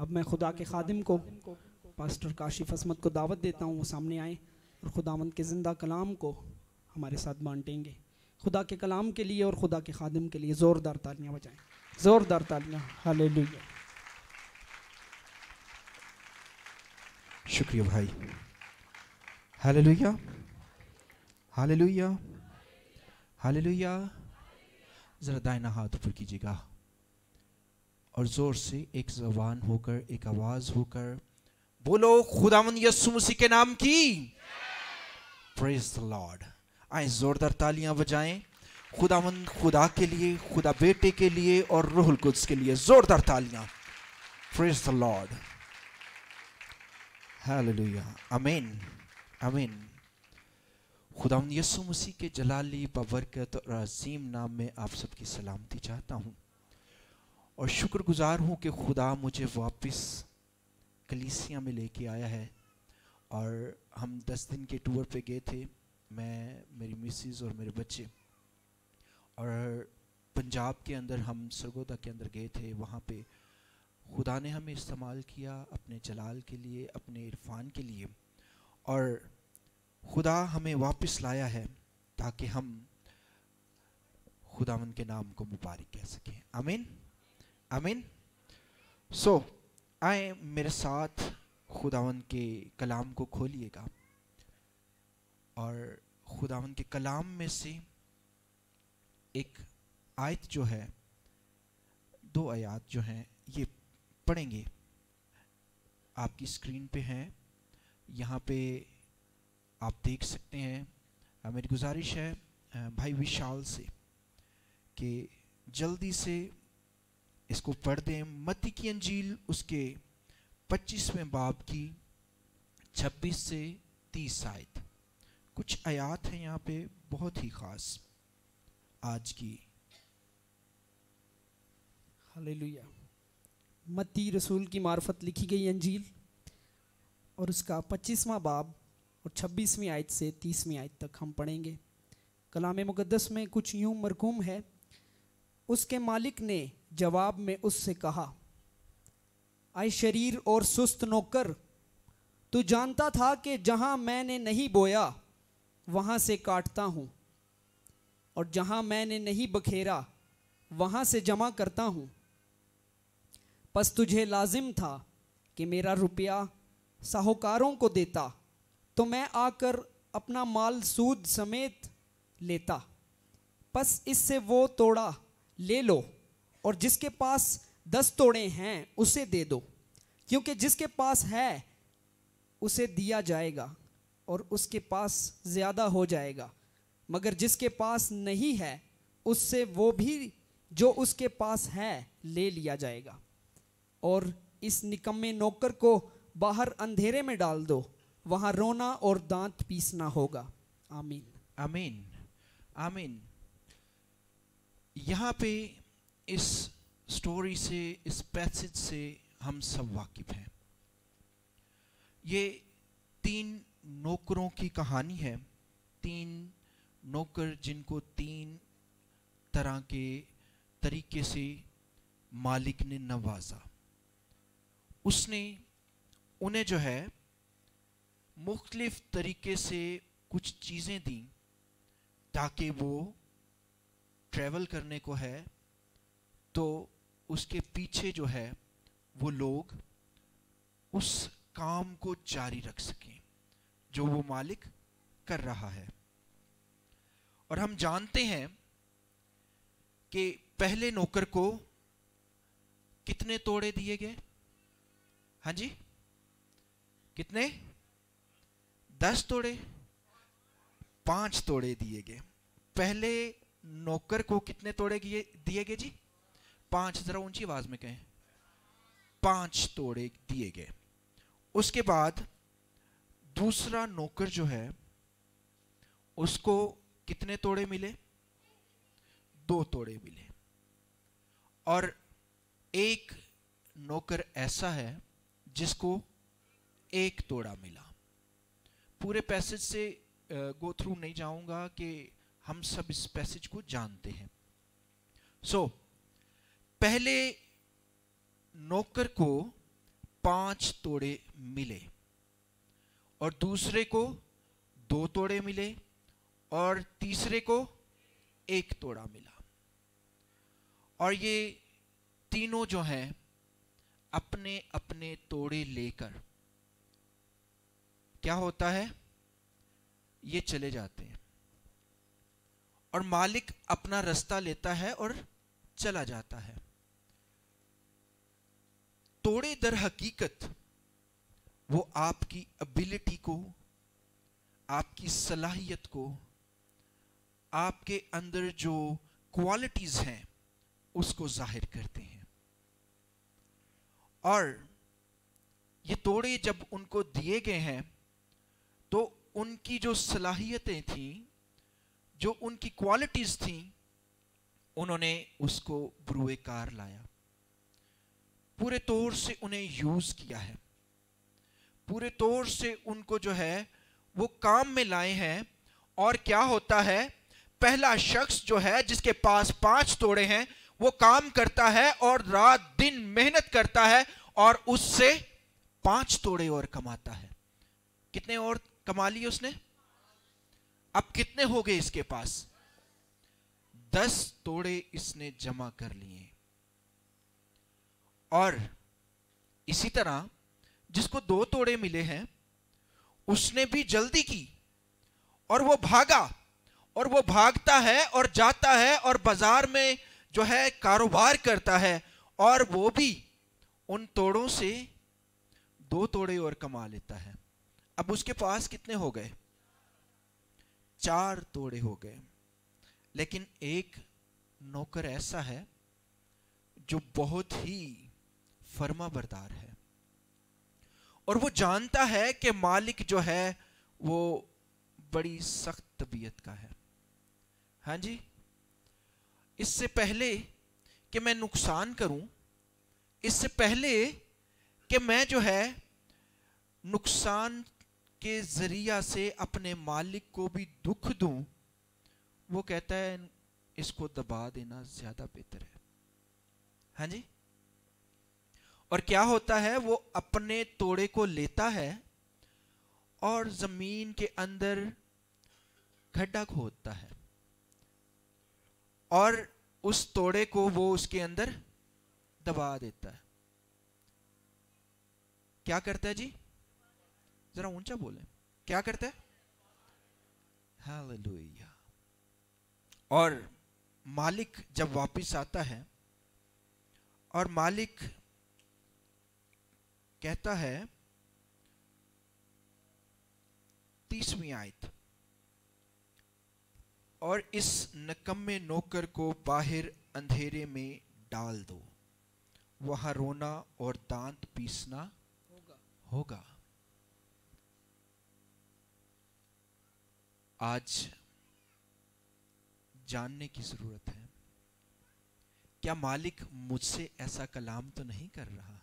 अब मैं खुदा के खादिम को पास्टर काशिफ असमत को दावत देता हूँ वो सामने आए और खुदावंद के ज़िंदा कलाम को हमारे साथ बांटेंगे खुदा के कलाम के लिए और खुदा के खादिम के लिए ज़ोरदार तालियाँ बजाएँ ज़ोरदार तालियाँ हाल शुक्रिया भाई हाल लुया हाल लुया हाल लुया ज़रा दायना हाथ ऊपर कीजिएगा और ज़ोर से एक जबान होकर एक आवाज़ होकर बोलो खुदावन यस्सु मसीह के नाम की प्रेज द लॉर्ड आए ज़ोरदार तालियां बजाएं खुदावन खुदा के लिए खुदा बेटे के लिए और रोहुल कुछ के लिए ज़ोरदार तालियां praise the lord hallelujah amen amen खुदावन यसु मसीह के जलाली बबरकत और अजीम नाम में आप सबकी सलामती चाहता हूँ और शुक्रगुजार हूँ कि खुदा मुझे वापस कलीसिया में लेके आया है और हम दस दिन के टूर पे गए थे मैं मेरी मिसिस और मेरे बच्चे और पंजाब के अंदर हम सरगोदा के अंदर गए थे वहाँ पे खुदा ने हमें इस्तेमाल किया अपने जलाल के लिए अपने इरफान के लिए और खुदा हमें वापस लाया है ताकि हम खुदावन के नाम को मुबारक कह सकें अमीन मीन सो आए मेरे साथ खुदावन के कलाम को खोलिएगा और खुदावन के कलाम में से एक आयत जो है दो आयत जो हैं ये पढ़ेंगे आपकी स्क्रीन पे हैं यहाँ पे आप देख सकते हैं मेरी गुजारिश है भाई विशाल से कि जल्दी से इसको पढ़ते हैं मती की अंजील उसके 25वें बाब की 26 से 30 आयत कुछ आयात हैं यहाँ पे बहुत ही ख़ास आज की हालेलुया मती रसूल की मार्फत लिखी गई अंजील और उसका 25वां बाब और 26वीं आयत से 30वीं आयत तक हम पढ़ेंगे कलाम मुकदस में कुछ यूं मरकूम है उसके मालिक ने जवाब में उससे कहा आए शरीर और सुस्त नौकर तू जानता था कि जहाँ मैंने नहीं बोया वहाँ से काटता हूँ और जहाँ मैंने नहीं बखेरा वहाँ से जमा करता हूँ बस तुझे लाजिम था कि मेरा रुपया साहूकारों को देता तो मैं आकर अपना माल सूद समेत लेता बस इससे वो तोड़ा ले लो और जिसके पास दस तोड़े हैं उसे दे दो क्योंकि जिसके पास है उसे दिया जाएगा और उसके पास ज़्यादा हो जाएगा मगर जिसके पास नहीं है उससे वो भी जो उसके पास है ले लिया जाएगा और इस निकम्मे नौकर को बाहर अंधेरे में डाल दो वहाँ रोना और दांत पीसना होगा आमीन आमीन आमीन यहाँ पे इस स्टोरी से इस पैसेज से हम सब वाकिफ हैं ये तीन नौकरों की कहानी है तीन नौकर जिनको तीन तरह के तरीके से मालिक ने नवाजा उसने उन्हें जो है मुख्तलिफ तरीके से कुछ चीज़ें दी ताकि वो ट्रैवल करने को है तो उसके पीछे जो है वो लोग उस काम को जारी रख सकें जो वो मालिक कर रहा है और हम जानते हैं कि पहले नौकर को कितने तोड़े दिए गए हाँ जी कितने दस तोड़े पांच तोड़े दिए गए पहले नौकर को कितने तोड़े दिए गए जी पांच जरा ऊंची आवाज में कहें पांच तोड़े दिए गए उसके बाद दूसरा नौकर जो है उसको कितने तोड़े मिले दो तोड़े मिले और एक नौकर ऐसा है जिसको एक तोड़ा मिला पूरे पैसेज से गो थ्रू नहीं जाऊंगा कि हम सब इस पैसेज को जानते हैं सो so, पहले नौकर को पांच तोड़े मिले और दूसरे को दो तोड़े मिले और तीसरे को एक तोड़ा मिला और ये तीनों जो हैं अपने अपने तोड़े लेकर क्या होता है ये चले जाते हैं और मालिक अपना रास्ता लेता है और चला जाता है तोड़े दर हकीकत वो आपकी एबिलिटी को आपकी सलाहियत को आपके अंदर जो क्वालिटीज़ हैं उसको जाहिर करते हैं और ये तोड़े जब उनको दिए गए हैं तो उनकी जो सलाहियतें थीं जो उनकी क्वालिटीज़ थीं उन्होंने उसको कार लाया पूरे तौर से उन्हें यूज़ किया है पूरे तौर से उनको जो है वो काम में लाए हैं और क्या होता है पहला शख्स जो है जिसके पास पांच तोड़े हैं वो काम करता है और रात दिन मेहनत करता है और उससे पांच तोड़े और कमाता है कितने और कमा लिए उसने अब कितने हो गए इसके पास दस तोड़े इसने जमा कर लिए और इसी तरह जिसको दो तोड़े मिले हैं उसने भी जल्दी की और वो भागा और वो भागता है और जाता है और बाजार में जो है कारोबार करता है और वो भी उन तोड़ों से दो तोड़े और कमा लेता है अब उसके पास कितने हो गए चार तोड़े हो गए लेकिन एक नौकर ऐसा है जो बहुत ही फर्मा बरदार है और वो जानता है कि मालिक जो है वो बड़ी सख्त तबीयत का है हाँ जी इससे पहले कि मैं नुकसान करूं इससे पहले कि मैं जो है नुकसान के ज़रिया से अपने मालिक को भी दुख दूं वो कहता है इसको दबा देना ज़्यादा बेहतर है हाँ जी और क्या होता है वो अपने तोड़े को लेता है और जमीन के अंदर गड्ढा खोदता है और उस तोड़े को वो उसके अंदर दबा देता है क्या करता है जी जरा ऊंचा बोले क्या करता है हालेलुया और मालिक जब वापस आता है और मालिक कहता है तीसवीं आयत और इस नकम्मे नौकर को बाहर अंधेरे में डाल दो वहां रोना और दांत पीसना होगा होगा आज जानने की ज़रूरत है क्या मालिक मुझसे ऐसा कलाम तो नहीं कर रहा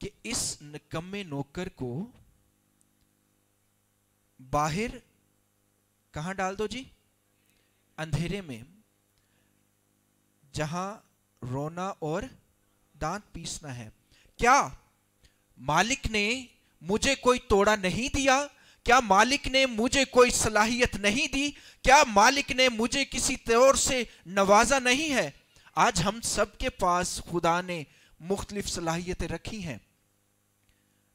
कि इस निकम्मे नौकर को बाहर कहाँ डाल दो जी अंधेरे में जहां रोना और दांत पीसना है क्या मालिक ने मुझे कोई तोड़ा नहीं दिया क्या मालिक ने मुझे कोई सलाहियत नहीं दी क्या मालिक ने मुझे किसी तौर से नवाजा नहीं है आज हम सबके पास खुदा ने मुख्तलिफ सलाहियतें रखी हैं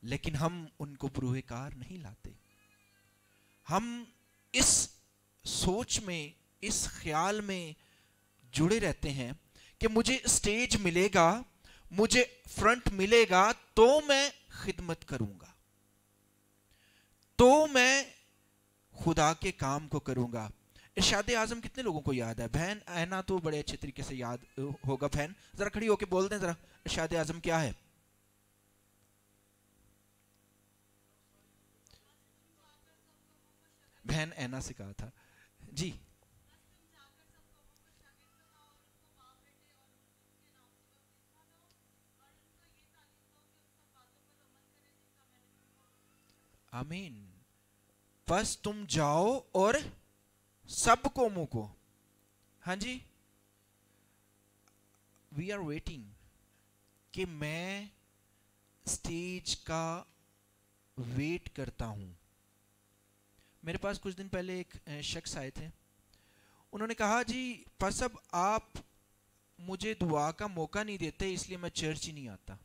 लेकिन हम उनको बरूहकार नहीं लाते हम इस सोच में इस ख्याल में जुड़े रहते हैं कि मुझे स्टेज मिलेगा मुझे फ्रंट मिलेगा तो मैं खिदमत करूंगा तो मैं खुदा के काम को करूंगा इर्शाद आजम कितने लोगों को याद है बहन ऐना तो बड़े अच्छे तरीके से याद होगा बहन जरा खड़ी होके बोल दें जरा इर्शाद आजम क्या है बहन ऐना से कहा था जी आमीन बस तुम जाओ और सब कौमों को हाँ जी वी आर वेटिंग कि मैं स्टेज का वेट करता हूं मेरे पास कुछ दिन पहले एक शख्स आए थे उन्होंने कहा जी पर आप मुझे दुआ का मौका नहीं देते इसलिए मैं चर्च ही नहीं आता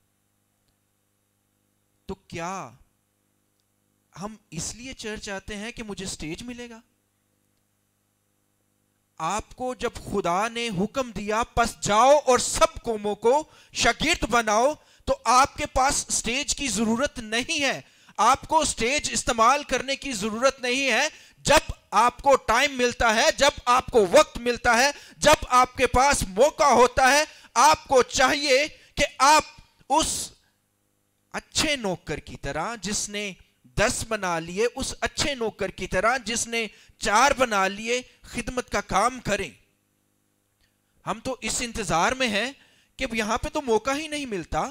तो क्या हम इसलिए चर्च आते हैं कि मुझे स्टेज मिलेगा आपको जब खुदा ने हुक्म दिया पस जाओ और सब कोमों को शकीर्त बनाओ तो आपके पास स्टेज की जरूरत नहीं है आपको स्टेज इस्तेमाल करने की जरूरत नहीं है जब आपको टाइम मिलता है जब आपको वक्त मिलता है जब आपके पास मौका होता है आपको चाहिए कि आप उस अच्छे नौकर की तरह जिसने दस बना लिए उस अच्छे नौकर की तरह जिसने चार बना लिए खिदमत का काम करें हम तो इस इंतजार में हैं कि यहां पे तो मौका ही नहीं मिलता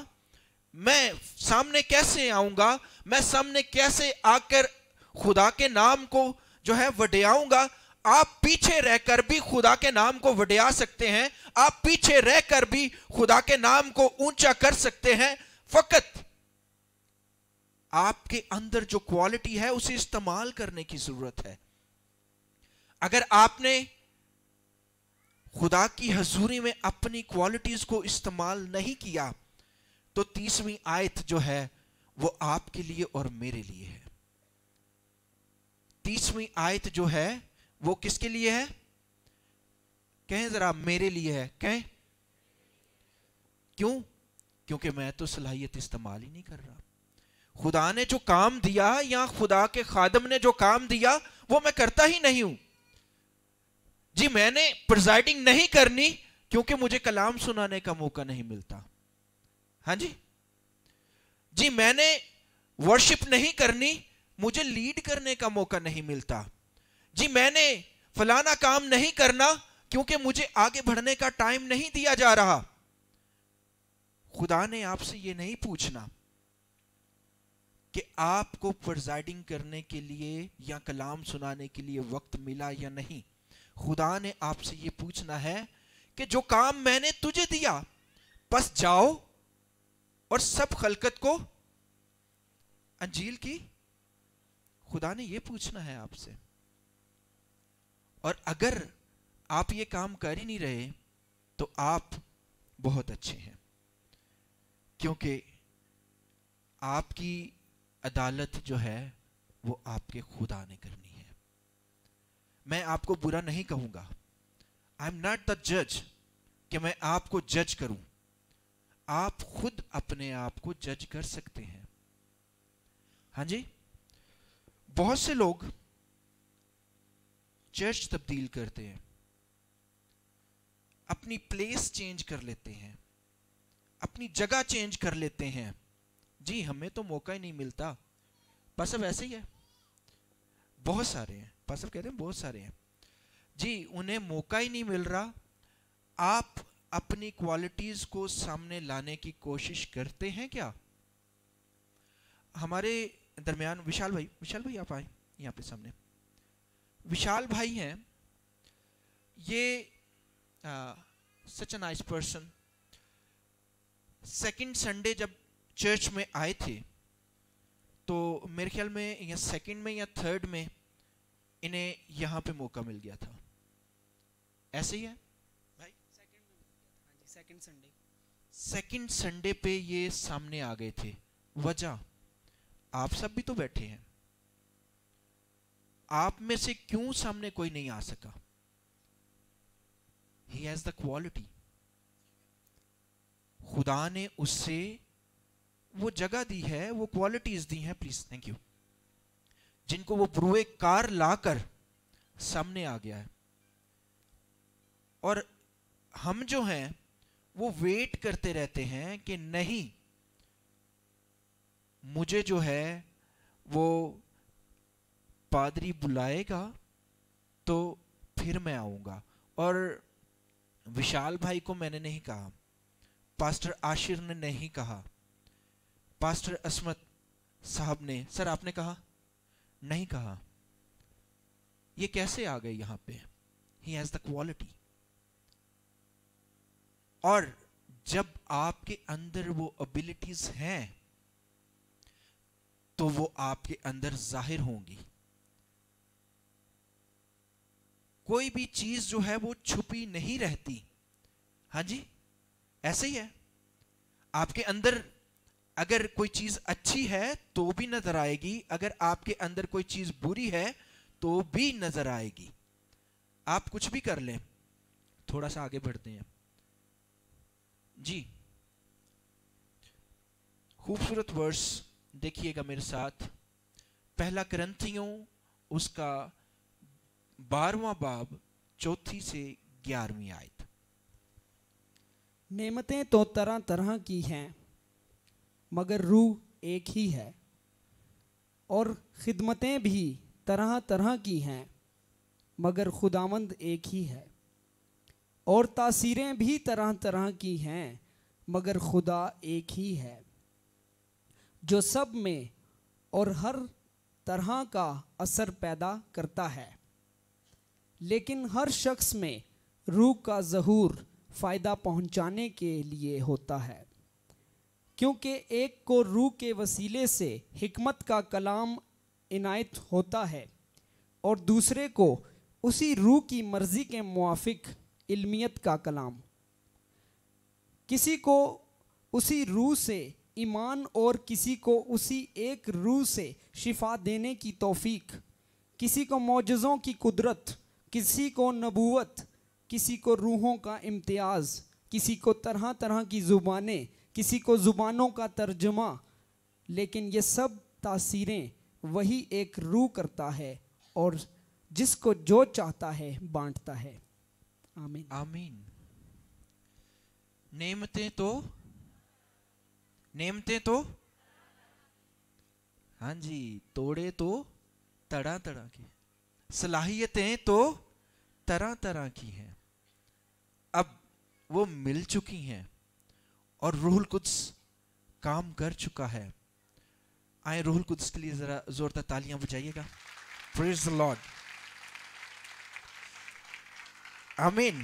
मैं सामने कैसे आऊंगा मैं सामने कैसे आकर खुदा के नाम को जो है वडियाऊंगा आप पीछे रहकर भी खुदा के नाम को वड्या सकते हैं आप पीछे रहकर भी खुदा के नाम को ऊंचा कर सकते हैं फकत आपके अंदर जो क्वालिटी है उसे इस्तेमाल करने की जरूरत है अगर आपने खुदा की हजूरी में अपनी क्वालिटीज को इस्तेमाल नहीं किया तो तीसवीं आयत जो है वो आपके लिए और मेरे लिए है तीसवीं आयत जो है वो किसके लिए है कहें जरा मेरे लिए है कहें क्यों क्योंकि मैं तो सलाहियत इस्तेमाल ही नहीं कर रहा खुदा ने जो काम दिया या खुदा के खादम ने जो काम दिया वो मैं करता ही नहीं हूं जी मैंने प्रिजाइडिंग नहीं करनी क्योंकि मुझे कलाम सुनाने का मौका नहीं मिलता हाँ जी जी मैंने वर्शिप नहीं करनी मुझे लीड करने का मौका नहीं मिलता जी मैंने फलाना काम नहीं करना क्योंकि मुझे आगे बढ़ने का टाइम नहीं दिया जा रहा खुदा ने आपसे यह नहीं पूछना कि आपको प्रजाइडिंग करने के लिए या कलाम सुनाने के लिए वक्त मिला या नहीं खुदा ने आपसे यह पूछना है कि जो काम मैंने तुझे दिया बस जाओ और सब खलकत को अंजील की खुदा ने ये पूछना है आपसे और अगर आप ये काम कर ही नहीं रहे तो आप बहुत अच्छे हैं क्योंकि आपकी अदालत जो है वो आपके खुदा ने करनी है मैं आपको बुरा नहीं कहूंगा आई एम नॉट द जज कि मैं आपको जज करूं आप खुद अपने आप को जज कर सकते हैं हाँ जी बहुत से लोग चर्च तब्दील करते हैं अपनी प्लेस चेंज कर लेते हैं अपनी जगह चेंज कर लेते हैं जी हमें तो मौका ही नहीं मिलता बस अब ऐसे ही है बहुत सारे हैं बस अब कहते हैं बहुत सारे हैं जी उन्हें मौका ही नहीं मिल रहा आप अपनी क्वालिटीज़ को सामने लाने की कोशिश करते हैं क्या हमारे दरमियान विशाल भाई विशाल भाई आप आए यहाँ पे सामने विशाल भाई हैं ये such a nice person second Sunday जब चर्च में आए थे तो मेरे ख्याल में या सेकंड में या थर्ड में इन्हें यहाँ पे मौका मिल गया था ऐसे ही है सेकंड संडे पे ये सामने आ गए थे वजह आप सब भी तो बैठे हैं आप में से क्यों सामने कोई नहीं आ सका ही हैज द क्वालिटी खुदा ने उससे वो जगह दी है वो क्वालिटीज दी हैं प्लीज थैंक यू जिनको वो ब्रुए कार लाकर सामने आ गया है और हम जो हैं वो वेट करते रहते हैं कि नहीं मुझे जो है वो पादरी बुलाएगा तो फिर मैं आऊंगा और विशाल भाई को मैंने नहीं कहा पास्टर आशिर ने नहीं कहा पास्टर असमत साहब ने सर आपने कहा नहीं कहा ये कैसे आ गए यहां पे ही हैज़ द क्वालिटी और जब आपके अंदर वो एबिलिटीज हैं तो वो आपके अंदर जाहिर होंगी कोई भी चीज जो है वो छुपी नहीं रहती हाँ जी ऐसे ही है आपके अंदर अगर कोई चीज अच्छी है तो भी नजर आएगी अगर आपके अंदर कोई चीज बुरी है तो भी नजर आएगी आप कुछ भी कर लें थोड़ा सा आगे बढ़ते हैं जी खूबसूरत वर्स देखिएगा मेरे साथ पहला ग्रंथियों उसका बारवा बाब चौथी से ग्यारहवीं आयत नेमतें तो तरह तरह की हैं मगर रूह एक ही है और खिदमतें भी तरह तरह की हैं मगर खुदामंद एक ही है और तासीरें भी तरह तरह की हैं मगर खुदा एक ही है जो सब में और हर तरह का असर पैदा करता है लेकिन हर शख्स में रूह का जहूर फ़ायदा पहुंचाने के लिए होता है क्योंकि एक को रूह के वसीले से हमत का कलाम इनायत होता है और दूसरे को उसी रूह की मर्ज़ी के मुआफ़ इल्मियत का कलाम किसी को उसी रूह से ईमान और किसी को उसी एक रूह से शिफा देने की तौफीक किसी को मोजज़ों की कुदरत किसी को नबूवत किसी को रूहों का इम्तियाज़ किसी को तरह तरह की ज़ुबानें किसी को ज़ुबानों का तर्जमा लेकिन ये सब तासीरें वही एक रूह करता है और जिसको जो चाहता है बांटता है आमीन आमीन नेमते तो नेमते तो हाँ जी तोड़े तो तरह तरह की सलाहियतें तो तरह तरह की हैं अब वो मिल चुकी हैं और रूहुल कुछ काम कर चुका है आए रूहुल कुद्स के लिए ज़रा ज़ोरदार तालियां बजाइएगा प्रेज द लॉर्ड आमीन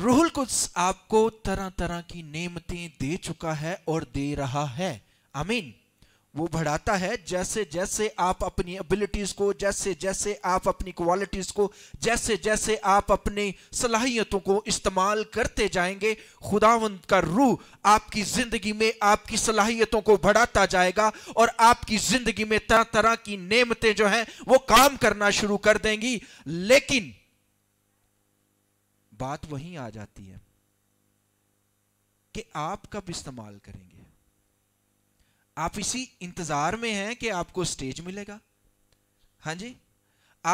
रूहुल कुछ आपको तरह तरह की नेमतें दे चुका है और दे रहा है आमीन वो बढ़ाता है जैसे जैसे आप अपनी एबिलिटीज को जैसे जैसे आप अपनी क्वालिटीज को जैसे जैसे आप अपनी सलाहियतों को इस्तेमाल करते जाएंगे खुदावंत का रूह आपकी जिंदगी में आपकी सलाहियतों को बढ़ाता जाएगा और आपकी जिंदगी में तरह तरह की नेमतें जो हैं वो काम करना शुरू कर देंगी लेकिन बात वहीं आ जाती है कि आप कब इस्तेमाल करेंगे आप इसी इंतजार में हैं कि आपको स्टेज मिलेगा हाँ जी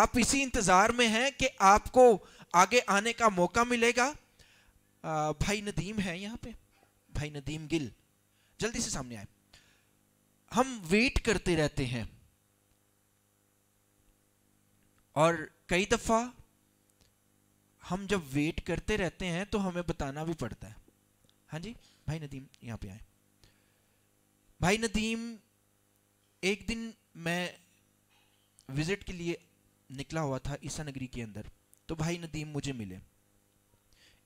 आप इसी इंतजार में हैं कि आपको आगे आने का मौका मिलेगा आ, भाई नदीम है यहां पे भाई नदीम गिल जल्दी से सामने आए हम वेट करते रहते हैं और कई दफा हम जब वेट करते रहते हैं तो हमें बताना भी पड़ता है हाँ जी भाई नदीम यहाँ पे आए भाई नदीम एक दिन मैं विजिट के लिए निकला हुआ था ईसा नगरी के अंदर तो भाई नदीम मुझे मिले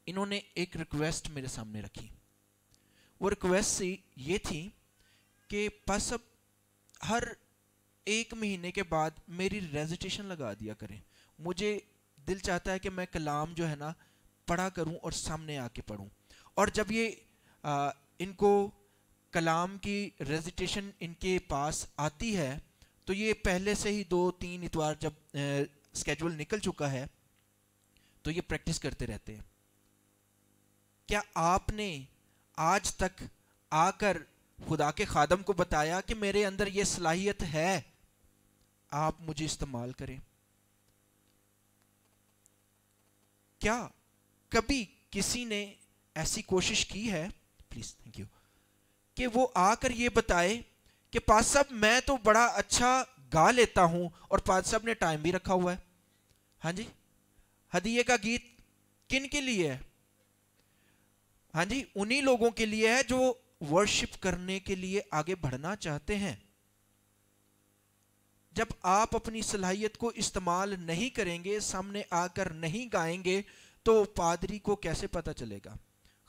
इन्होंने एक रिक्वेस्ट मेरे सामने रखी वो रिक्वेस्ट सी ये थी कि बस अब हर एक महीने के बाद मेरी रजिस्ट्रेशन लगा दिया करें मुझे दिल चाहता है कि मैं कलाम जो है ना पढ़ा करूं और सामने आके पढ़ूं और जब ये आ, इनको कलाम की रेजिटेशन इनके पास आती है तो ये पहले से ही दो तीन इतवार जब स्केजल निकल चुका है तो ये प्रैक्टिस करते रहते हैं क्या आपने आज तक आकर खुदा के खादम को बताया कि मेरे अंदर ये सलाहियत है आप मुझे इस्तेमाल करें क्या कभी किसी ने ऐसी कोशिश की है प्लीज थैंक यू कि वो आकर ये बताए कि पाद साहब मैं तो बड़ा अच्छा गा लेता हूं और पाद साहब ने टाइम भी रखा हुआ है हाँ जी हदीये का गीत किन के लिए है हाँ जी उन्हीं लोगों के लिए है जो वर्शिप करने के लिए आगे बढ़ना चाहते हैं जब आप अपनी सलाहियत को इस्तेमाल नहीं करेंगे सामने आकर नहीं गाएंगे तो पादरी को कैसे पता चलेगा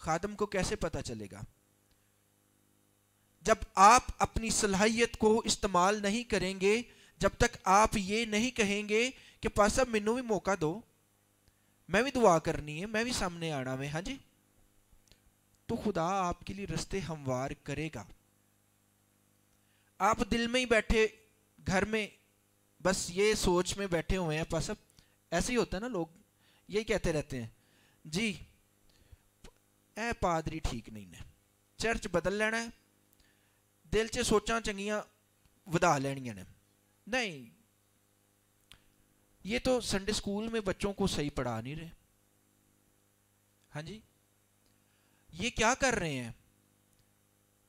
खादम को कैसे पता चलेगा जब आप अपनी सलाहियत को इस्तेमाल नहीं करेंगे जब तक आप ये नहीं कहेंगे कि पासा मैनू भी मौका दो मैं भी दुआ करनी है मैं भी सामने आना में हाँ जी तो खुदा आपके लिए रस्ते हमवार करेगा आप दिल में ही बैठे घर में बस ये सोच में बैठे हुए हैं पास ऐसे ही होता है ना लोग यही कहते रहते हैं जी ए पादरी ठीक नहीं ने चर्च बदल लेना है दिल से सोचा चंगिया वधा लेनिया ने नहीं ये तो संडे स्कूल में बच्चों को सही पढ़ा नहीं रहे हाँ जी ये क्या कर रहे हैं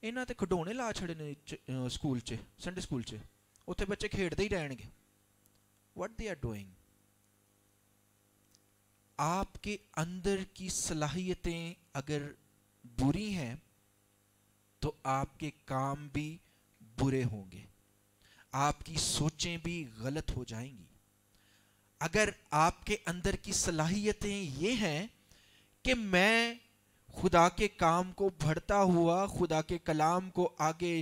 इन्होंने तो खडौने ला छड़े ने स्कूल 'ਚ संडे स्कूल च उत्थे बच्चे खेडते ही रहने वट दे आर डूइंग आपके अंदर की सलाहियतें अगर बुरी हैं तो आपके काम भी बुरे होंगे आपकी सोचें भी गलत हो जाएंगी अगर आपके अंदर की सलाहियतें ये हैं कि मैं खुदा के काम को भरता हुआ खुदा के कलाम को आगे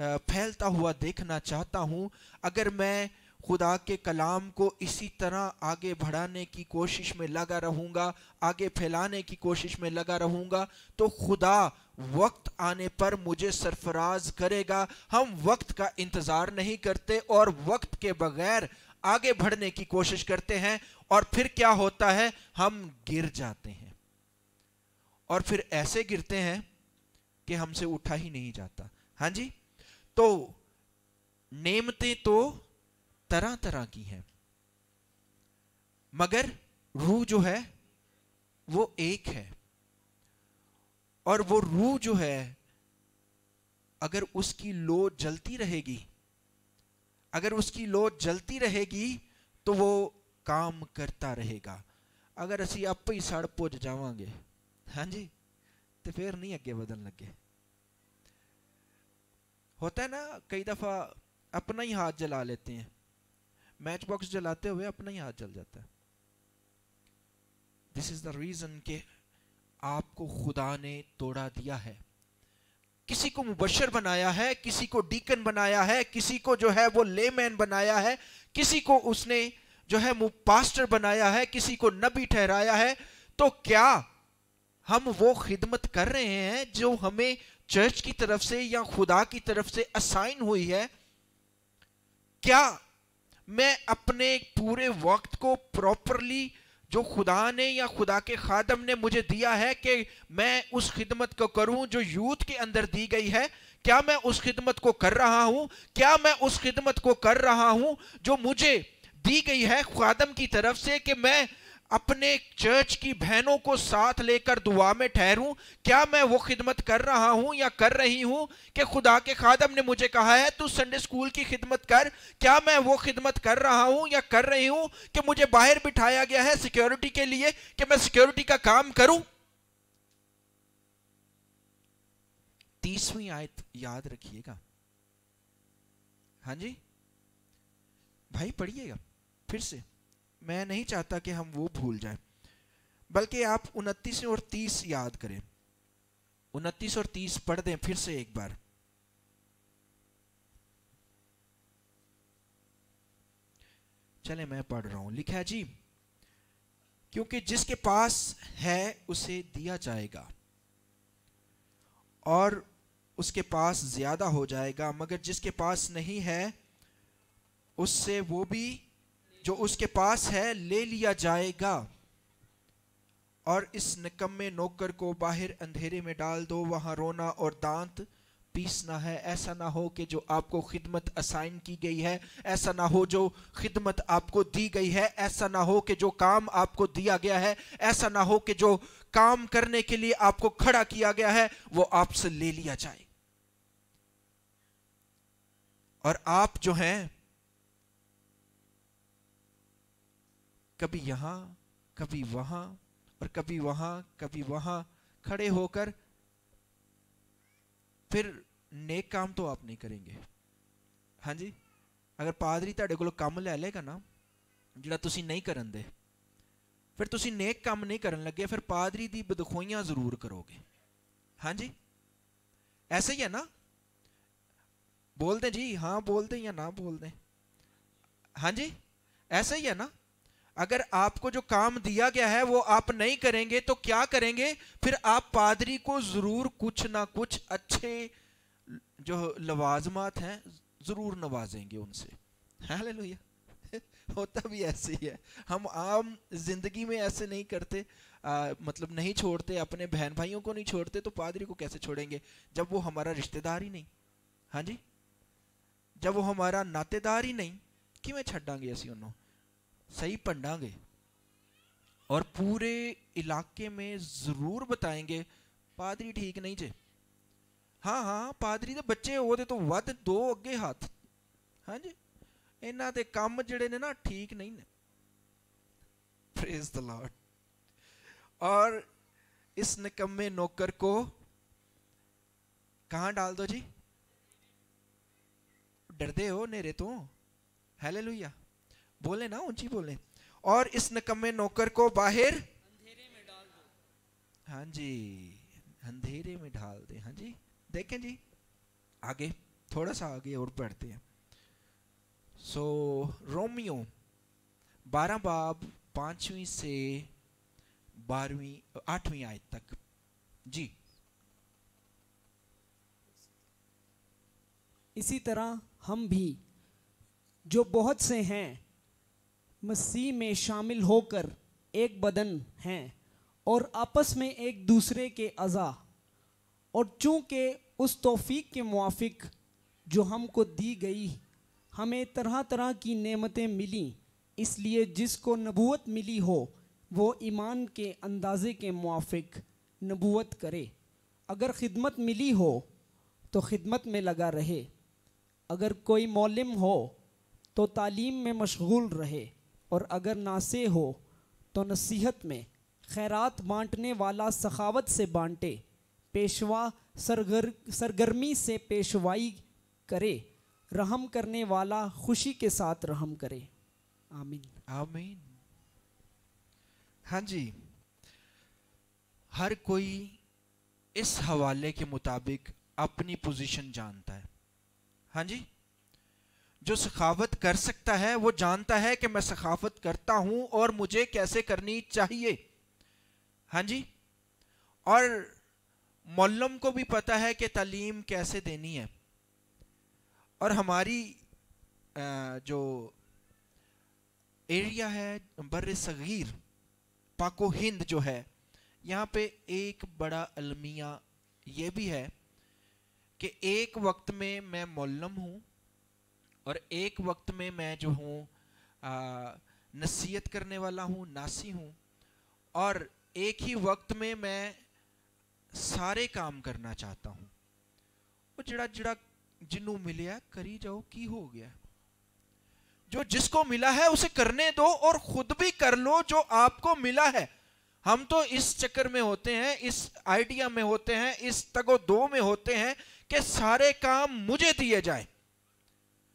फैलता हुआ देखना चाहता हूँ अगर मैं खुदा के कलाम को इसी तरह आगे बढ़ाने की कोशिश में लगा रहूँगा आगे फैलाने की कोशिश में लगा रहूँगा तो खुदा वक्त आने पर मुझे सरफराज करेगा हम वक्त का इंतज़ार नहीं करते और वक्त के बगैर आगे बढ़ने की कोशिश करते हैं और फिर क्या होता है हम गिर जाते हैं और फिर ऐसे गिरते हैं कि हमसे उठा ही नहीं जाता हाँ जी तो नेमतें तो तरह तरह की हैं मगर रूह जो है वो एक है और वो रूह जो है अगर उसकी लो जलती रहेगी अगर उसकी लो जलती रहेगी तो वो काम करता रहेगा ਅਗਰ आप ही सड़ पुज जावे हाँ जी तो फिर नहीं अगे बदल लगे होता है ना कई दफ़ा अपना ही हाथ जला लेते हैं मैच बॉक्स जलाते हुए अपना ही हाथ जल जाता है दिस इज़ द रीज़न के आपको खुदा ने तोड़ा दिया है किसी को मुबशर बनाया है किसी को डीकन बनाया है किसी को जो है वो लेमैन बनाया है किसी को उसने जो है पास्टर बनाया है किसी को नबी ठहराया है तो क्या हम वो खिदमत कर रहे हैं जो हमें चर्च की तरफ से या खुदा की तरफ से असाइन हुई है क्या मैं अपने पूरे वक्त को प्रॉपरली जो खुदा ने या खुदा के खादम ने मुझे दिया है कि मैं उस खिदमत को करूं जो यूथ के अंदर दी गई है क्या मैं उस खिदमत को कर रहा हूं क्या मैं उस खिदमत को कर रहा हूं जो मुझे दी गई है खादम की तरफ से कि मैं अपने चर्च की बहनों को साथ लेकर दुआ में ठहरू क्या मैं वो खिदमत कर रहा हूं या कर रही हूं कि खुदा के खादम ने मुझे कहा है तू संडे स्कूल की खिदमत कर क्या मैं वो खिदमत कर रहा हूं या कर रही हूं कि मुझे बाहर बिठाया गया है सिक्योरिटी के लिए कि मैं सिक्योरिटी का काम करूं तीसवीं आयत याद रखिएगा हाँ जी भाई पढ़िएगा फिर से मैं नहीं चाहता कि हम वो भूल जाएं बल्कि आप उनतीस और तीस याद करें उनतीस और तीस पढ़ दें फिर से एक बार चले मैं पढ़ रहा हूं लिखा है जी क्योंकि जिसके पास है उसे दिया जाएगा और उसके पास ज्यादा हो जाएगा मगर जिसके पास नहीं है उससे वो भी जो उसके पास है ले लिया जाएगा और इस निकम्मे नौकर को बाहर अंधेरे में डाल दो वहां रोना और दांत पीसना है ऐसा ना हो कि जो आपको खिदमत असाइन की गई है ऐसा ना हो जो खिदमत आपको दी गई है ऐसा ना हो कि जो काम आपको दिया गया है ऐसा ना हो कि जो काम करने के लिए आपको खड़ा किया गया है वो आपसे ले लिया जाए और आप जो हैं कभी यहाँ कभी वहाँ और कभी वहाँ कभी वहाँ खड़े होकर फिर नेक काम तो आप नहीं करेंगे हाँ जी ਅਗਰ ਪਾਦਰੀ ਤੁਹਾਡੇ ਕੋਲੋਂ ਕੰਮ ਲੈ ਲੇਗਾ ਨਾ ਜਿਹੜਾ ਤੁਸੀਂ ਨਹੀਂ ਕਰਨ ਦੇ ਫਿਰ ਤੁਸੀਂ ਨੇਕ ਕੰਮ ਨਹੀਂ ਕਰਨ ਲੱਗੇ ਫਿਰ ਪਾਦਰੀ ਦੀ ਬਦਖੋਈਆਂ ਜ਼ਰੂਰ ਕਰੋਗੇ ਹਾਂਜੀ ਐਸੇ ਹੀ ਹੈ ਨਾ ਬੋਲਦੇ ਜੀ ਹਾਂ ਬੋਲਦੇ ਜਾਂ ਨਾ ਬੋਲਦੇ ਹਾਂਜੀ ਐਸੇ ਹੀ ਹੈ ਨਾ अगर आपको जो काम दिया गया है वो आप नहीं करेंगे तो क्या करेंगे फिर आप पादरी को ज़रूर कुछ ना कुछ अच्छे जो लवाजमात हैं ज़रूर नवाजेंगे उनसे हालेलुया होता भी ऐसे ही है हम आम जिंदगी में ऐसे नहीं करते आ, मतलब नहीं छोड़ते अपने बहन भाइयों को नहीं छोड़ते तो पादरी को कैसे छोड़ेंगे जब वो हमारा रिश्तेदार ही नहीं हाँ जी जब वो हमारा नातेदार ही नहीं किमें छांगे असं उन्होंने सही पंडांगे और पूरे इलाके में ज़रूर बताएंगे पादरी ठीक नहीं जे हाँ हाँ ਪਾਦਰੀ ਦੇ ਬੱਚੇ ਉਹਦੇ ਤੋਂ ਵੱਧ ਦੋ ਅੱਗੇ ਹੱਥ ਹਾਂਜੀ ਇਹਨਾਂ ਦੇ ਕੰਮ ਜਿਹੜੇ ਨੇ ਨਾ ਠੀਕ ਨਹੀਂ ਨੇ प्रेज द लॉर्ड और इस निकम्मे नौकर को कहाँ डाल दो जी डरते हो नेरे तो हेले लुइया बोले ना ऊंची बोले और इस नकम्मे नौकर को बाहर हाँ जी अंधेरे में ढाल दे हाँ जी देखें जी आगे थोड़ा सा आगे और बढ़ते हैं सो so, रोमियो बारह बाब पांचवी से बारहवीं आठवीं आयत तक जी इसी तरह हम भी जो बहुत से हैं मसीह में शामिल होकर एक बदन हैं और आपस में एक दूसरे के अज़ा और चूँकि उस तोफ़ी के मुआफिक जो हमको दी गई हमें तरह तरह की नेमतें मिली इसलिए जिसको नबूत मिली हो वो ईमान के अंदाजे के मुआफिक नबूत करे अगर खिदमत मिली हो तो खिदमत में लगा रहे अगर कोई मौलम हो तो तालीम में मशगूल रहे और अगर नासे हो तो नसीहत में खैरात बांटने वाला सखावत से बांटे पेशवा सरगर सरगर्मी से पेशवाई करे रहम करने वाला खुशी के साथ रहम करे आमीन आमीन हाँ जी हर कोई इस हवाले के मुताबिक अपनी पोजीशन जानता है हाँ जी जो सखावत कर सकता है वो जानता है कि मैं सखावत करता हूं और मुझे कैसे करनी चाहिए हाँ जी और मल्लम को भी पता है कि तालीम कैसे देनी है और हमारी जो एरिया है बर सग़ीर पाको हिंद जो है यहाँ पे एक बड़ा अलमिया ये भी है कि एक वक्त में मैं मल्लम हूँ और एक वक्त में मैं जो हम्म। हूँ नसीहत करने वाला हूँ नासी हूँ और एक ही वक्त में मैं सारे काम करना चाहता ਹੂੰ ਉਹ जड़ा जड़ा जिन्हों मिले करी जाओ की हो गया जो जिसको मिला है उसे करने दो और खुद भी कर लो जो आपको मिला है हम तो इस चक्कर में होते हैं इस आइडिया में होते हैं इस तगो दो में होते हैं कि सारे काम मुझे दिए जाए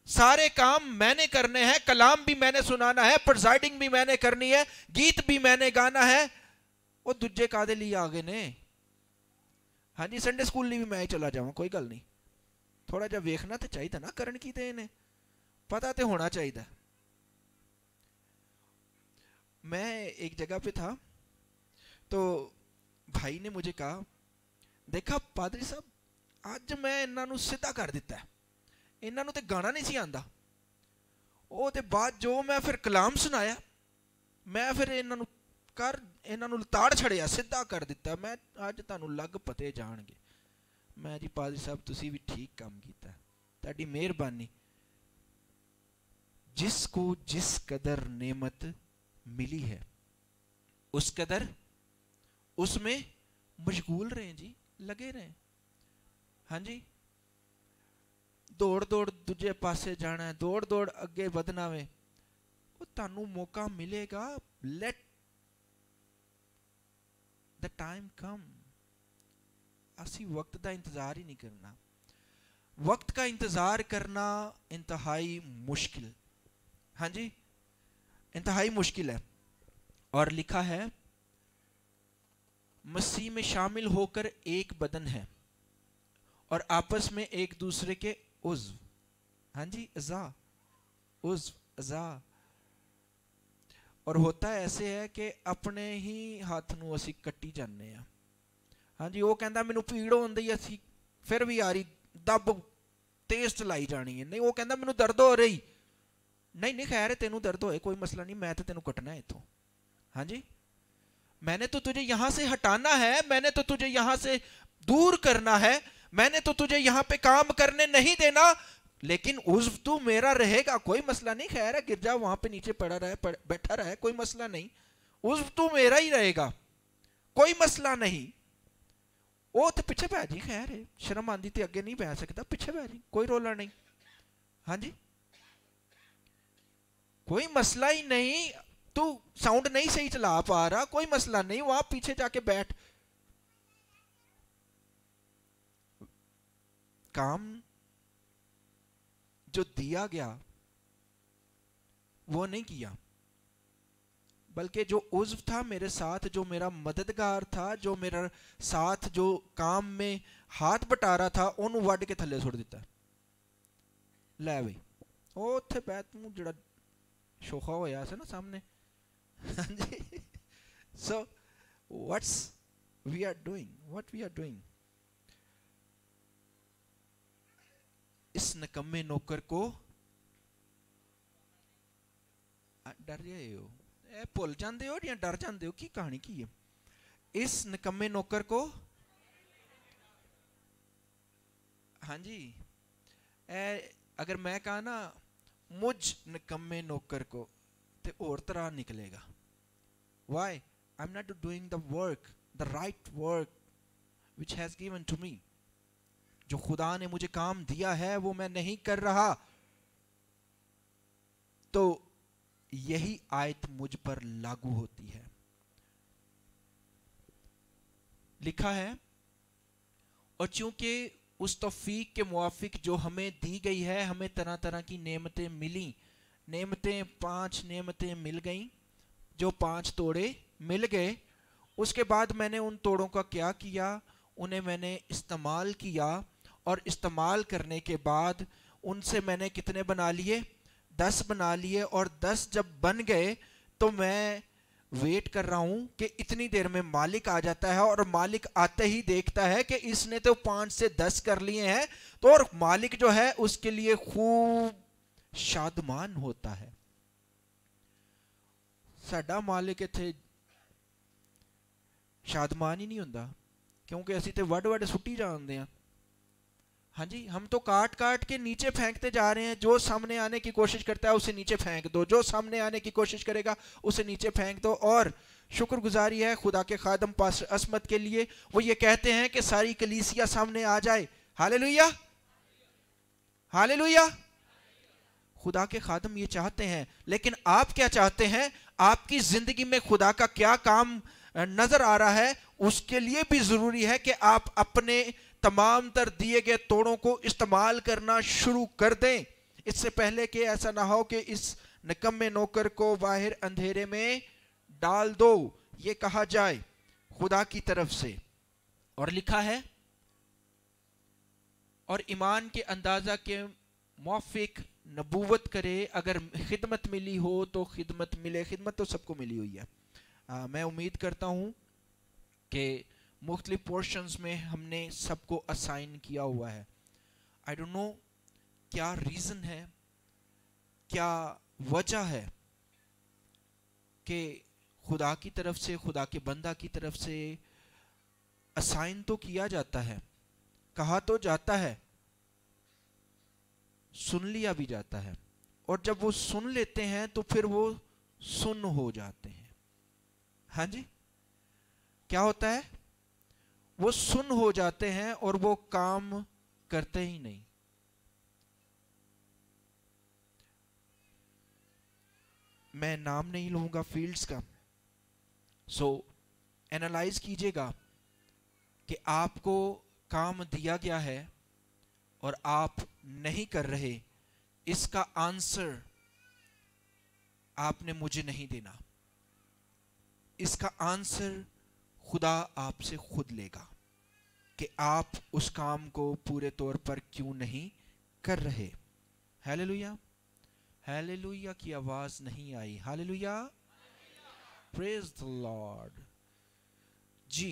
सारे काम मैंने करने हैं कलाम भी मैंने सुनाना है प्रसाइडिंग भी मैंने करनी है गीत भी मैंने गाना है वो दूजे का लिए आ गए ने हाँ जी संडे स्कूल भी मैं चला जावा कोई गल नहीं थोड़ा जा वेखना तो चाहिए ना करण की इन्हें पता तो होना चाहिए मैं एक जगह पे था तो भाई ने मुझे कहा देखा पादरी साहब अज मैं इन्हों सीधा कर दिता है ਇਹਨਾਂ ਨੂੰ ਤੇ ਗਾਣਾ ਨਹੀਂ ਸੀ ਆਂਦਾ ਉਹ ਤੇ ਬਾਅਦ ਜੋ ਮੈਂ ਫਿਰ ਕਲਾਮ ਸੁਣਾਇਆ ਮੈਂ ਫਿਰ ਇਹਨਾਂ ਨੂੰ ਕਰ ਇਹਨਾਂ ਨੂੰ ਲਤਾੜ ਛੜਿਆ ਸਿੱਧਾ ਕਰ ਦਿੱਤਾ ਮੈਂ ਅੱਜ ਤੁਹਾਨੂੰ ਲੱਗ ਪਤੇ ਜਾਣਗੇ ਮੈਂ ਜੀ ਪਾਦੀ ਸਾਹਿਬ ਤੁਸੀਂ ਵੀ ਠੀਕ ਕੰਮ ਕੀਤਾ ਤੁਹਾਡੀ ਮਿਹਰਬਾਨੀ ਜਿਸ ਕੋ ਜਿਸ ਕਦਰ ਨੇਮਤ ਮਿਲੀ ਹੈ ਉਸ ਕਦਰ ਉਸ ਵਿੱਚ ਮਸ਼ਗੂਲ ਰਹੇ ਜੀ ਲਗੇ ਰਹੇ ਹਾਂਜੀ દોડ દોડ દુજે પાસે જાના દોડ દોડ અગ્ગે બદનાવે ઓ તાનુ મોકા મિલેગા બ્લેટ ધ ટાઈમ કમ assi वक्त دا ઇંતજાર ਹੀ નઇ karna वक्त કા ઇંતજાર karna ઇંતહાઈ મુશ્કિલ હાંજી ઇંતહાઈ મુશ્કિલ હે ઓર લિખા હે મસીમ મે શામિલ હોકર એક બદન હે ઓર આપસ મે એક દુસરે કે उज्व हाँ जी अज़ा उज्व अज़ा और होता ऐसे है कि ਆਪਣੇ ਹੀ ਹੱਥ ਨੂੰ ਅਸੀਂ ਕੱਟੀ ਜਾਂਦੇ ਆ ਹਾਂਜੀ ਉਹ ਕਹਿੰਦਾ ਮੈਨੂੰ ਪੀੜ ਹੁੰਦੀ ਅਸੀਂ ਫਿਰ ਵੀ ਆ ਰਹੀ ਦੱਬ ਤੇਜ਼ ਚਲਾਈ ਜਾਣੀ ਹੈ ਨਹੀਂ ਉਹ ਕਹਿੰਦਾ ਮੈਨੂੰ ਦਰਦ ਹੋ ਰਹੀ नहीं नहीं खैर तेन दर्द होए कोई मसला नहीं मैं तो तेन कटना है इतों हाँ जी मैंने तो तुझे यहां से हटाना है मैंने तो तुझे यहां से दूर करना है मैंने तो तुझे यहां पे काम करने नहीं देना लेकिन उज्व तू मेरा रहेगा कोई मसला नहीं खैर है गिरजा वहां पे नीचे पड़ा रहा है पड़, बैठा रहा है कोई मसला नहीं उज्व तू मेरा ही रहेगा कोई मसला नहीं ਉਹ ਤੇ तो जी खैर है शर्म आंदी ਆਂਦੀ अगे नहीं बह सकता ਸਕਦਾ ਪਿੱਛੇ जी कोई रोला नहीं हाँ जी कोई मसला ही नहीं तू साउंड नहीं सही चला पा रहा कोई मसला नहीं वहां पीछे जाके बैठ काम जो दिया गया वो नहीं किया बल्कि जो उज्व था मेरे साथ जो मेरा मददगार था जो मेरा साथ जो काम में हाथ बटा रहा था उन्होंने वड के थले सुट दिता लै बी ओ उत्थे बह तू जरा शोखा होया से ना सामने हाँ जी so what's we are doing what we are doing इस नकम्मे नौकर को डर रहे हो भुल जाते हो या डर जाते हो की कहानी की है इस नकम्मे नौकर को हाँ जी ए, अगर मैं कहा ना मुझ नकम्मे नौकर को तो और तरह निकलेगा why I am not doing the work the right work which has given to me जो खुदा ने मुझे काम दिया है वो मैं नहीं कर रहा तो यही आयत मुझ पर लागू होती है लिखा है और चूंकि उस तोफीक के मुआफिक जो हमें दी गई है हमें तरह तरह की नेमतें मिली नेमतें पांच नेमतें मिल गईं जो पांच तोड़े मिल गए उसके बाद मैंने उन तोड़ों का क्या किया उन्हें मैंने इस्तेमाल किया और इस्तेमाल करने के बाद उनसे मैंने कितने बना लिए दस बना लिए और दस जब बन गए तो मैं वेट कर रहा हूँ कि इतनी देर में मालिक आ जाता है और मालिक आते ही देखता है कि इसने तो पाँच से दस कर लिए हैं तो और मालिक जो है उसके लिए खूब शादमान होता है साडा मालिक इत शादमान ही नहीं होंगे क्योंकि असं तो वड वड सुटी जाते हैं हाँ जी हम तो काट काट के नीचे फेंकते जा रहे हैं जो सामने आने की कोशिश करता है उसे नीचे फेंक दो जो सामने आने की कोशिश करेगा उसे नीचे फेंक दो और शुक्रगुजारी है खुदा के खादम पास असमत के लिए वो ये कहते हैं कि सारी कलीसिया सामने आ जाए हाले लुया हाले लुया खुदा के खादम ये चाहते हैं लेकिन आप क्या चाहते हैं आपकी ज़िंदगी में खुदा का क्या काम नज़र आ रहा है उसके लिए भी ज़रूरी है कि आप अपने तमाम तर दिए गए तोड़ों को इस्तेमाल करना शुरू कर दें इससे पहले कि ऐसा ना हो कि इस निकम्मे नौकर को बाहर अंधेरे में डाल दो ये कहा जाए खुदा की तरफ से और लिखा है और ईमान के अंदाज़ा के मौफिक नबूवत करे अगर खिदमत मिली हो तो खिदमत मिले खिदमत तो सबको मिली हुई है आ, मैं उम्मीद करता हूँ कि मुख्तलि पोर्शंस में हमने सबको असाइन किया हुआ है आई डोंट नो क्या रीज़न है क्या वजह है कि खुदा की तरफ से खुदा के बंदा की तरफ से असाइन तो किया जाता है कहा तो जाता है सुन लिया भी जाता है और जब वो सुन लेते हैं तो फिर वो सुन हो जाते हैं हाँ जी क्या होता है वो सुन हो जाते हैं और वो काम करते ही नहीं मैं नाम नहीं लूंगा फील्ड्स का सो so, एनालाइज कीजिएगा कि आपको काम दिया गया है और आप नहीं कर रहे इसका आंसर आपने मुझे नहीं देना इसका आंसर खुदा आपसे खुद लेगा कि आप उस काम को पूरे तौर पर क्यों नहीं कर रहे हाल लुया लुया की आवाज़ नहीं आई hallelujah praise the lord जी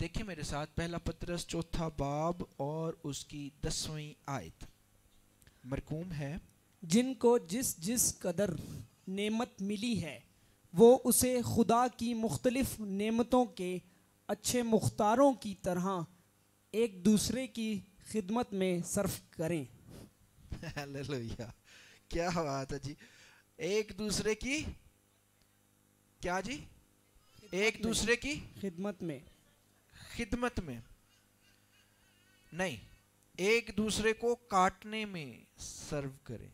देखिए मेरे साथ पहला पत्रस चौथा बाब और उसकी दसवीं आयत मरकूम है जिनको जिस जिस कदर नेमत मिली है वो उसे खुदा की मुख्तलिफ़ नेमतों के अच्छे मुख्तारों की तरह एक दूसरे की खिदमत में सर्फ करें क्या बात है जी एक दूसरे की क्या जी एक दूसरे की खिदमत में खिदमत में नहीं एक दूसरे को काटने में सर्व करें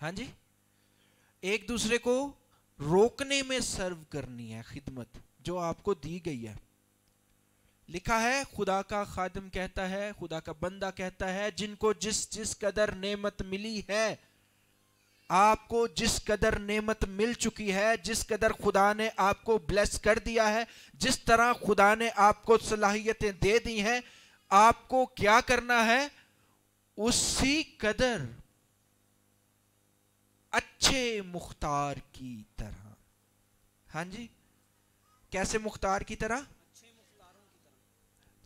हाँ जी एक दूसरे को रोकने में सर्व करनी है खिदमत जो आपको दी गई है लिखा है खुदा का खादम कहता है खुदा का बंदा कहता है जिनको जिस जिस कदर नेमत मिली है आपको जिस कदर नेमत मिल चुकी है जिस कदर खुदा ने आपको ब्लेस कर दिया है जिस तरह खुदा ने आपको सलाहियतें दे दी हैं आपको क्या करना है उसी कदर अच्छे मुख्तार की तरह हाँ जी कैसे मुख्तार की तरह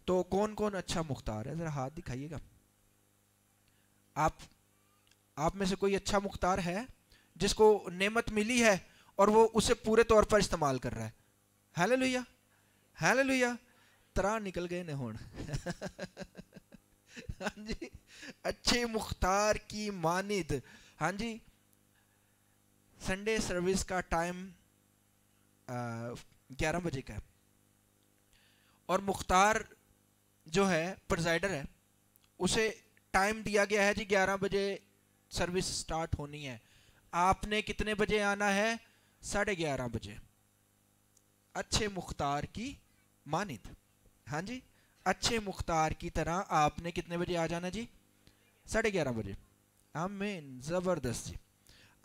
तो कौन कौन अच्छा मुख्तार है जरा हाथ दिखाइएगा आप आप में से कोई अच्छा मुख्तार है जिसको नेमत मिली है और वो उसे पूरे तौर पर इस्तेमाल कर रहा है हेलो लोहिया हेलो लोहिया तरा निकल गए ने हूँ हाँ जी अच्छे मुख्तार की मानिद हाँ जी संडे सर्विस का टाइम ग्यारह बजे का है और मुख्तार जो है प्रजाइडर है उसे टाइम दिया गया है जी ग्यारह बजे सर्विस स्टार्ट होनी है आपने कितने बजे आना है साढ़े ग्यारह बजे अच्छे मुख्तार की मानित हाँ जी अच्छे मुख्तार की तरह आपने कितने बजे आ जाना जी साढ़े ग्यारह बजे मेन ज़बरदस्त जी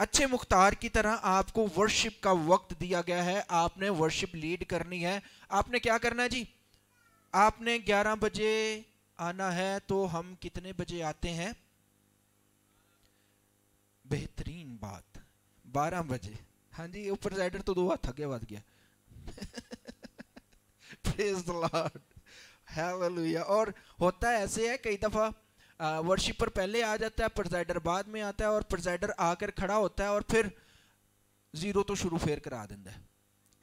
अच्छे मुख्तार की तरह आपको वर्शिप का वक्त दिया गया है आपने वर्शिप लीड करनी है आपने क्या करना है जी आपने 11 बजे आना है तो हम कितने बजे आते हैं बेहतरीन बात 12 बजे हाँ जी ऊपर साइडर तो दो थके बाद गया लॉर्ड और होता है ऐसे है कई दफ़ा वर्शिपर पहले आ जाता है प्रजाइडर बाद में आता है और प्रजाइडर आकर खड़ा होता है और फिर ज़ीरो तो शुरू फेर करा दिंदा है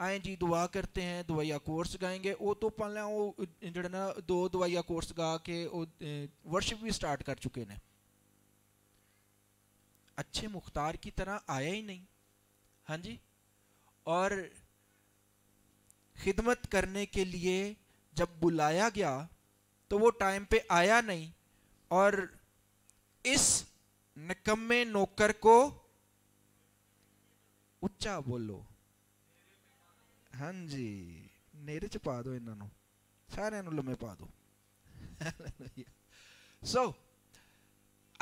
आए जी दुआ करते हैं ਦਵਾਈਆ कोर्स गाएंगे वो तो पहले वो जो ਨਾ दो दवाइया कोर्स गा के ਉਹ ਵਰਸ਼ਿਪ ਵੀ ਸਟਾਰਟ ਕਰ ਚੁੱਕੇ अच्छे मुख्तार की तरह आया ही नहीं हाँ जी और खिदमत करने के लिए जब बुलाया गया तो वो टाइम पे आया नहीं और इस नकम्मे नौकर को उच्चा बोलो हाँ जी नेरे ਪਾ ਦਿਓ ਇਹਨਾਂ ਨੂੰ ਸਾਰਿਆਂ ਨੂੰ ਲੰਮੇ ਪਾ ਦਿਓ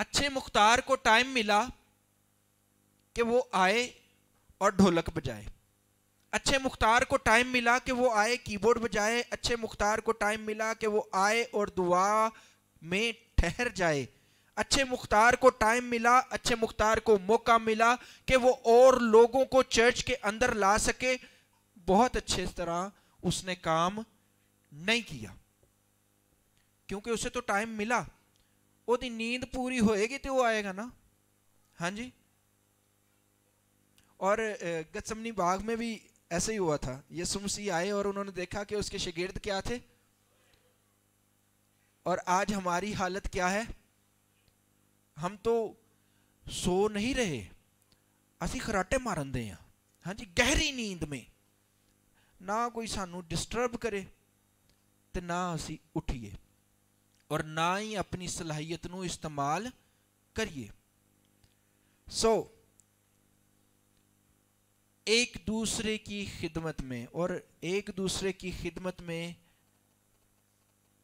अच्छे मुख्तार को टाइम मिला कि वो आए और ढोलक बजाए अच्छे मुख्तार को टाइम मिला कि वो आए कीबोर्ड बजाए अच्छे मुख्तार को टाइम मिला कि वो आए और दुआ में ठहर जाए अच्छे मुख्तार को टाइम मिला अच्छे मुख्तार को मौका मिला कि वो और लोगों को चर्च के अंदर ला सके बहुत अच्छे तरह उसने काम नहीं किया क्योंकि उसे तो टाइम मिला वो नींद पूरी होएगी तो वो आएगा ना हाँ जी और गतसमनी बाग में भी ऐसे ही हुआ था यसुमसी आए और उन्होंने देखा कि उसके शिगिर्द क्या थे और आज हमारी हालत क्या है हम तो सो नहीं रहे असी खराटे मारन दे हाँ हाँ जी गहरी नींद में ना कोई सानू डिस्टर्ब करे तो ना असी उठिए और ना ही अपनी सलाहियत इस्तेमाल करिए सो so, एक दूसरे की खिदमत में और एक दूसरे की खिदमत में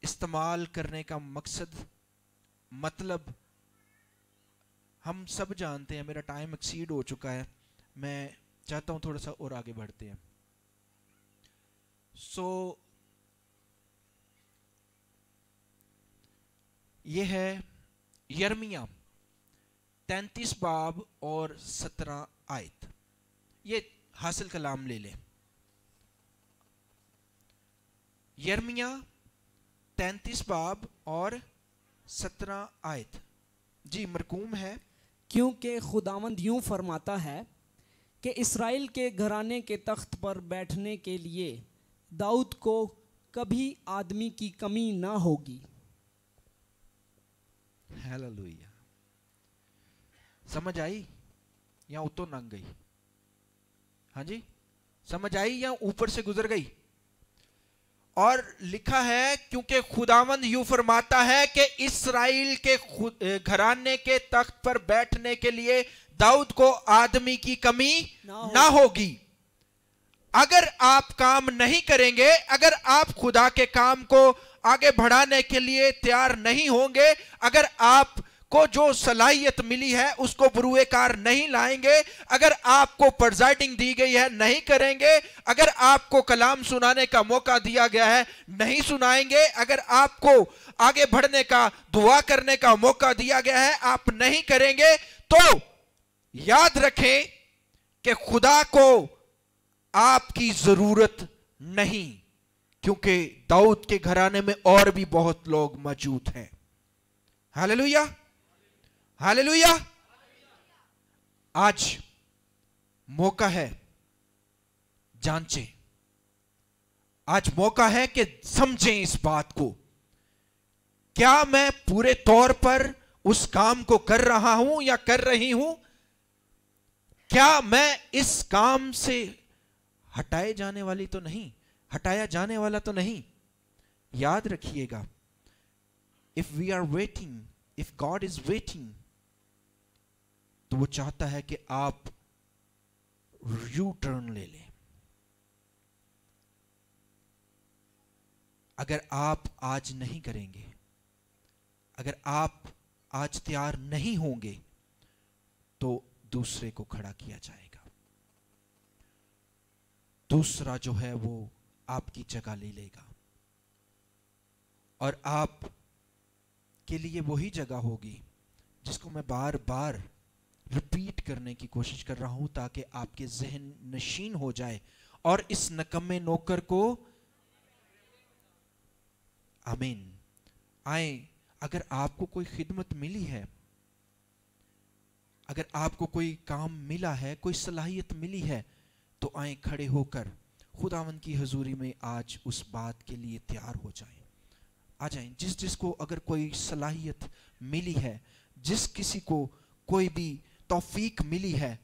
इस्तेमाल करने का मकसद मतलब हम सब जानते हैं मेरा टाइम एक्सीड हो चुका है मैं चाहता हूँ थोड़ा सा और आगे बढ़ते हैं सो so, ये है यर्मिया तैतीस बाब और सत्रह आयत ये हासिल कलाम ले लें यर्मिया तैंतीस बाब और सत्रह आयत जी मरकूम है क्योंकि खुदावंद यूं फरमाता है कि इसराइल के घराने के तख्त पर बैठने के लिए दाऊद को कभी आदमी की कमी ना होगी हालेलुया समझ आई या उतो नंग गई हाँ जी समझ आई या ऊपर से गुजर गई और लिखा है क्योंकि खुदावंद यू फरमाता है कि इसराइल के घराने के तख्त पर बैठने के लिए दाऊद को आदमी की कमी ना, ना होगी अगर आप काम नहीं करेंगे अगर आप खुदा के काम को आगे बढ़ाने के लिए तैयार नहीं होंगे अगर आप को जो सलाहियत मिली है उसको बुरुए कार नहीं लाएंगे अगर आपको प्रजाइडिंग दी गई है नहीं करेंगे अगर आपको कलाम सुनाने का मौका दिया गया है नहीं सुनाएंगे अगर आपको आगे बढ़ने का दुआ करने का मौका दिया गया है आप नहीं करेंगे तो याद रखें कि खुदा को आपकी जरूरत नहीं क्योंकि दाऊद के घराने में और भी बहुत लोग मौजूद हैं हालेलुया हालेलुया आज मौका है जांचें आज मौका है कि समझें इस बात को क्या मैं पूरे तौर पर उस काम को कर रहा हूं या कर रही हूं क्या मैं इस काम से हटाए जाने वाली तो नहीं हटाया जाने वाला तो नहीं याद रखिएगा if we are waiting if God is waiting तो वो चाहता है कि आप यू टर्न ले लें अगर आप आज नहीं करेंगे अगर आप आज तैयार नहीं होंगे तो दूसरे को खड़ा किया जाएगा दूसरा जो है वो आपकी जगह ले लेगा और आप के लिए वही जगह होगी जिसको मैं बार बार रिपीट करने की कोशिश कर रहा हूं ताकि आपके जहन नशीन हो जाए और इस नकम्मे नौकर को आमीन आए अगर आपको कोई खिदमत मिली है अगर आपको कोई काम मिला है कोई सलाहियत मिली है तो आए खड़े होकर खुदावन की हजूरी में आज उस बात के लिए तैयार हो जाए आ जाए जिस जिसको अगर कोई सलाहियत मिली है जिस किसी को कोई भी तौफीक मिली है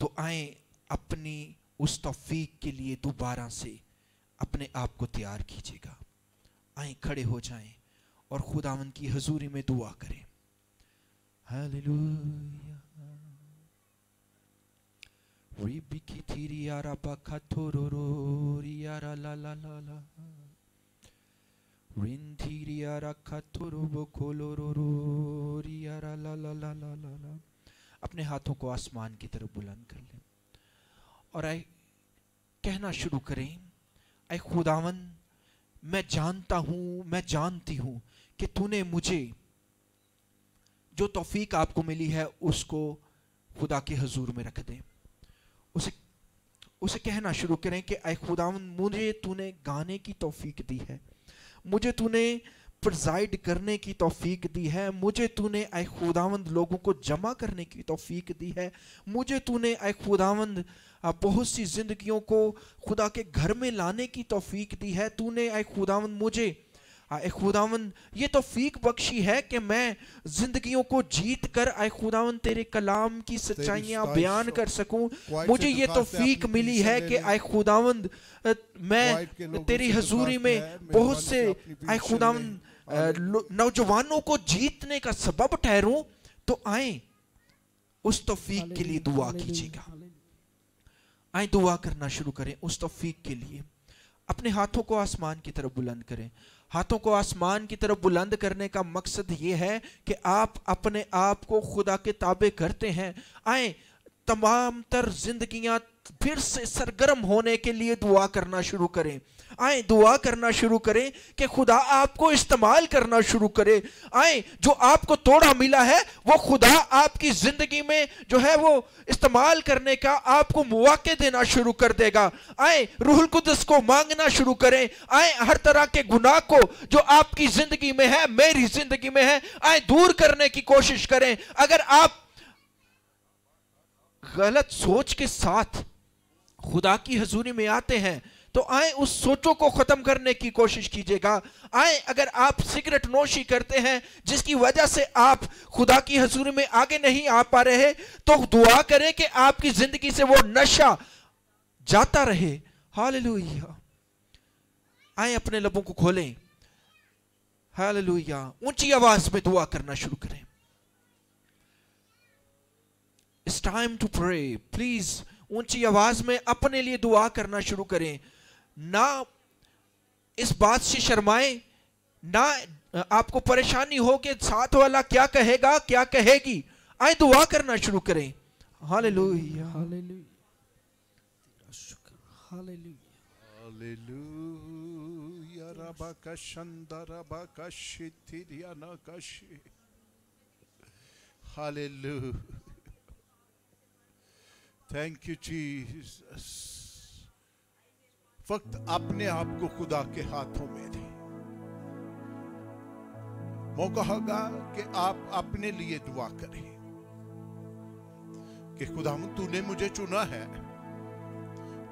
तो आए अपनी उस तौफीक के लिए दोबारा से अपने आप को तैयार कीजिएगा आए खड़े हो जाएं और खुदावन की हजूरी में दुआ करें हालेलुया अपने हाथों को आसमान की तरफ बुलंद कर लें और आए कहना शुरू करें आए खुदावन मैं जानता हूँ मैं जानती हूँ कि तूने मुझे जो तौफीक आपको मिली है उसको खुदा के हजूर में रख दें उसे उसे कहना शुरू करें कि आए खुदावन मुझे तूने गाने की तौफीक दी है मुझे तूने प्रजाइड करने की तोफ़ीक दी है मुझे तूने आए खुदावंद लोगों को जमा करने की तोफ़ीक दी है मुझे तूने आए खुदावंद बहुत सी जिंदगियों को खुदा के घर में लाने की तोफ़ीक दी है तूने आए खुदावंद मुझे आए खुदावंद ये तोफ़ीक बख्शी है कि मैं जिंदगियों को जीत कर आए खुदावंद तेरे कलाम की सच्चाइयां बयान कर सकूं मुझे ये तोफ़ीक मिली है कि आए खुदावंद मैं तेरी हजूरी में बहुत से आए खुदावंद नौजवानों को जीतने का सबब ठहरू तो आए उस तोफीक के लिए दुआ कीजिएगा आए दुआ करना शुरू करें उस तोफीक के लिए अपने हाथों को आसमान की तरफ बुलंद करें हाथों को आसमान की तरफ बुलंद करने का मकसद ये है कि आप अपने आप को खुदा के ताबे करते हैं आए तमाम तर जिंदगियां फिर से सरगर्म होने के लिए दुआ करना शुरू करें आए दुआ करना शुरू करें कि खुदा आपको इस्तेमाल करना शुरू करे आए जो आपको तोड़ा मिला है वो खुदा आपकी ज़िंदगी में जो है वो इस्तेमाल करने का आपको मौके देना शुरू कर देगा आए रूहुल कुदस को मांगना शुरू करें आए हर तरह के गुनाह को जो आपकी ज़िंदगी में है मेरी ज़िंदगी में है आए दूर करने की कोशिश करें अगर आप गलत सोच के साथ खुदा की हजूरी में आते हैं तो आए उस सोचों को ख़त्म करने की कोशिश कीजिएगा आए अगर आप सिगरेट नोशी करते हैं जिसकी वजह से आप खुदा की हजूरी में आगे नहीं आ पा रहे तो दुआ करें कि आपकी ज़िंदगी से वो नशा जाता रहे हाल आए अपने लबों को खोलें हाल ऊंची आवाज़ में दुआ करना शुरू करें it's time to pray please ऊंची आवाज में अपने लिए दुआ करना शुरू करें ना इस बात से शर्माएं ना आपको परेशानी हो कि साथ वाला क्या कहेगा क्या कहेगी आए दुआ करना शुरू करें हाल हालेलुया हालेलुया रबा का थैंक यू जीसस फक्त अपने आप को खुदा के हाथों में दे मौका होगा कि आप अपने लिए दुआ करें कि खुदा तूने मुझे चुना है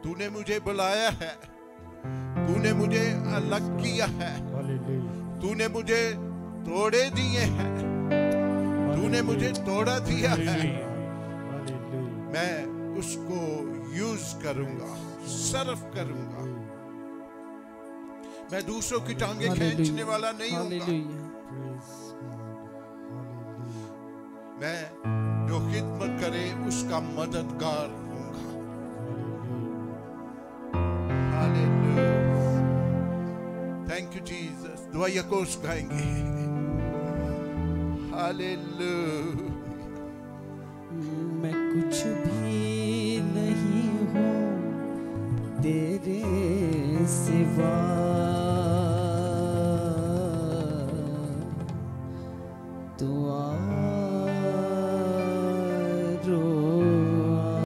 तूने मुझे बुलाया है तूने मुझे अलग किया है तूने मुझे तोड़े दिए हैं तूने मुझे तोड़ा दिया है मैं उसको यूज करूंगा सर्व करूंगा मैं दूसरों की टांगे खींचने वाला नहीं हूं मैं जो खिदमत करे उसका मददगार होगा थैंक यू जीसस दुआ यकोस गाएंगे हालेलुया मैं कुछ भी se vale.